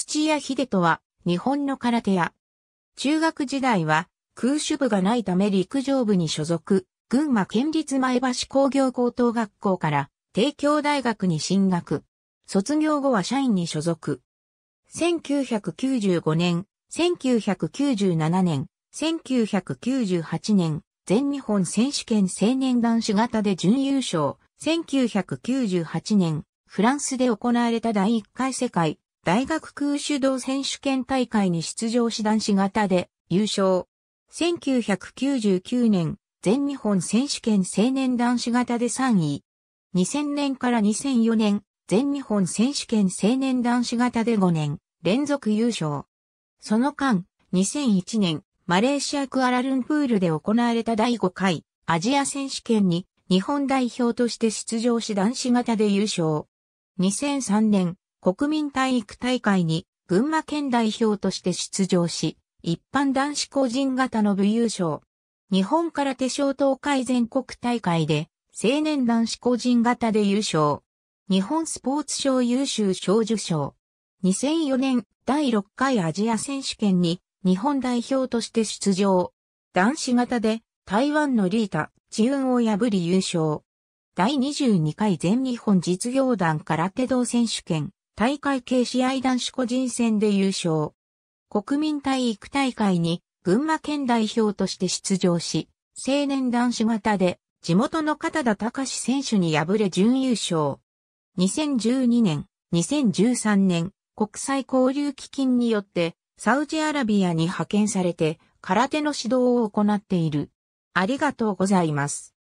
土屋秀人は日本の空手屋。中学時代は空手部がないため陸上部に所属、群馬県立前橋工業高等学校から帝京大学に進学。卒業後は社員に所属。1995年、1997年、1998年、全日本選手権青年男子型で準優勝。1998年、フランスで行われた第1回世界大学空手道選手権大会に出場し男子型で優勝。1999年、全日本選手権青年男子型で3位。2000年から2004年、全日本選手権青年男子型で5年、連続優勝。その間、2001年、マレーシアクアラルンプールで行われた第5回アジア選手権に日本代表として出場し男子型で優勝。2003年、国民体育大会に群馬県代表として出場し、一般男子個人型の部優勝。日本空手小東海全国大会で青年男子個人型で優勝。日本スポーツ賞優秀賞受賞。2004年第6回アジア選手権に日本代表として出場。男子型で台湾のリータ、チウンを破り優勝。第22回全日本実業団空手道選手権。大会系試合男子個人戦で優勝。国民体育大会に群馬県代表として出場し、青年男子型で地元の片田隆選手に敗れ準優勝。2012年、2013年、国際交流基金によってサウジアラビアに派遣されて空手の指導を行っている。ありがとうございます。